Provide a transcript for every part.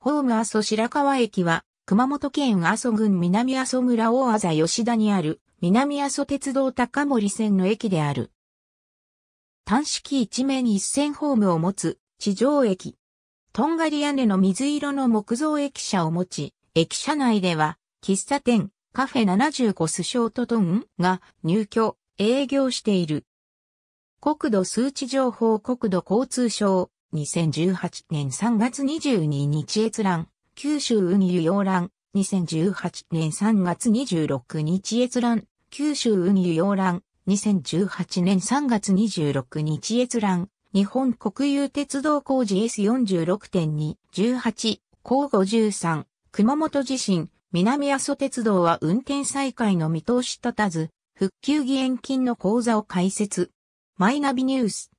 ホーム阿蘇白川駅は、熊本県阿蘇郡南阿蘇村大麻吉田にある、南阿蘇鉄道高森線の駅である。単式一面一線ホームを持つ、地上駅。とんがり屋根の水色の木造駅舎を持ち、駅舎内では、喫茶店、カフェ75スショートトンが入居、営業している。国土数値情報国土交通省、2018年3月22日閲覧、九州運輸要覧、2018年3月26日閲覧、九州運輸要覧、2018年3月26日閲覧、日本国有鉄道工事 S46.2、18、互53、熊本地震、南阿蘇鉄道は運転再開の見通し立たず、復旧義援金の口座を開設。マイナビニュース。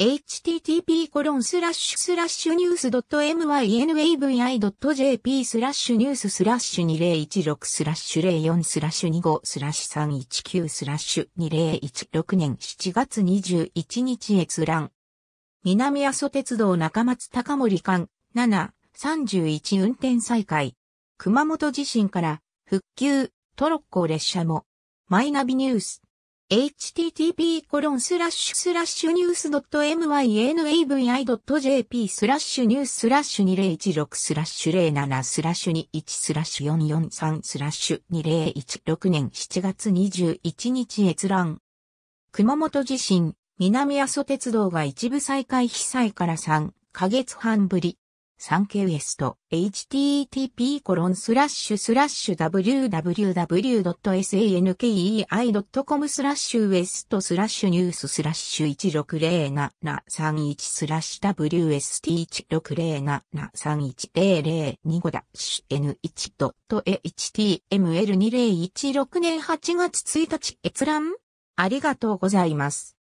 http n e w スラッシュスラッシュニュース .mynavi.jp スラッシュニューススラッシュ2016スラッシュ04スラッシュ25スラッシュ319スラッシュ2016年7月21日閲覧。南阿蘇鉄道中松高森間731運転再開。熊本地震から復旧トロッコ列車もマイナビニュース。http://news.myavi.jp n スラッシュニューススラッシュ2016スラッシュ07スラッシュ21スラッシュ443スラッシュ2016年7月21日閲覧。熊本地震、南阿蘇鉄道が一部再開被災から3ヶ月半ぶり。サンケウエスト、http コロンスラッシュスラッシュ www.sankei.com スラッシュウエストスラッシュニューススラッシュ160731スラッシュ WST1607310025 ダッシュ n1.html2016 年8月1日閲覧ありがとうございます。